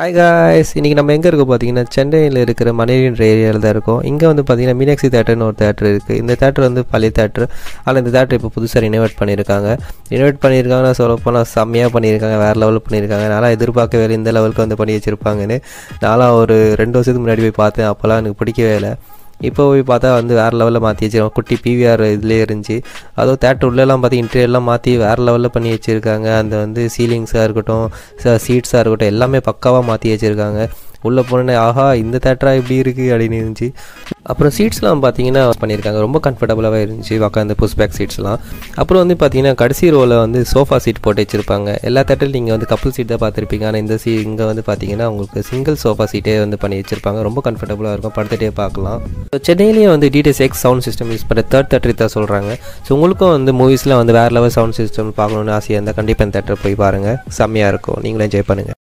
hi guys இன்றைக்கி நம்ம எங்கே இருக்கோம் பார்த்தீங்கன்னா சென்னையில் இருக்கிற மனைவின்ற ஏரியாவில் தான் இருக்கோம் இங்கே வந்து பார்த்தீங்கன்னா மீனாட்சி தேட்டர்னு ஒரு தேட்டர் இருக்குது இந்த தேட்டர் வந்து பழைய தேட்டர் ஆனால் இந்த தேட்டர் இப்போ புதுசாக ரினோவேட் பண்ணியிருக்காங்க ரினோவேட் பண்ணியிருக்காங்கன்னா சொல்ல போனால் செம்மையாக பண்ணியிருக்காங்க வேறு லெவலில் பண்ணியிருக்காங்க நல்லா எதிர்பார்க்கவே இல்லை இந்த லெவலுக்கு வந்து பண்ணி வச்சுருப்பாங்கன்னு நானும் ஒரு ரெண்டு வருஷத்துக்கு முன்னாடி போய் பார்த்தேன் அப்போல்லாம் எனக்கு பிடிக்கவே இல்லை இப்போ போய் பார்த்தா வந்து வேறு லெவலில் மாற்றி வச்சிருக்காங்க குட்டி பிவிஆர் இதுலேயே இருந்துச்சு அதுவும் தேட்டர் உள்ளெல்லாம் பார்த்து இன்டீரியர்லாம் மாற்றி வேறு லெவலில் பண்ணி வச்சுருக்காங்க அந்த வந்து சீலிங்ஸாக இருக்கட்டும் சீட்ஸாக இருக்கட்டும் எல்லாமே பக்காவாக மாற்றி வச்சுருக்காங்க உள்ளே போனேன்னே ஆஹா இந்த தேட்டரா இப்படி இருக்குது அப்படின்னு இருந்துச்சு அப்புறம் சீட்ஸ்லாம் பார்த்தீங்கன்னா பண்ணியிருக்காங்க ரொம்ப கம்ஃபர்டபுளாகவே இருந்துச்சு உட்காந்து புஷ் பேக் சீட்ஸ்லாம் அப்புறம் வந்து பார்த்தீங்கன்னா கடைசி ரோவில் வந்து சோஃபா சீட் போட்டு வச்சுருப்பாங்க எல்லா தேட்டரில் நீங்கள் வந்து கப்புள் சீட் தான் பார்த்துருப்பீங்க ஆனால் இந்த சீ இங்கே வந்து பார்த்தீங்கன்னா உங்களுக்கு சிங்கிள் சோஃபா சீட்டே வந்து பண்ணி வச்சுருப்பாங்க ரொம்ப கம்ஃபர்டபுளாக இருக்கும் படுத்துகிட்டே பார்க்கலாம் சென்னையிலேயே வந்து DTS X sound system use பண்ணுற தேர்ட் தேட்டர் தான் சொல்கிறாங்க ஸோ உங்களுக்கும் வந்து மூவிஸில் வந்து வேறு லெவல் சவுண்ட் சிஸ்டம் பார்க்கணுன்னு ஆசையாக இருந்தால் கண்டிப்பாக இந்த தேட்டர் போய் பாருங்கள் செம்மையாக இருக்கும் நீங்களும் என்ஜாய் பண்ணுங்கள்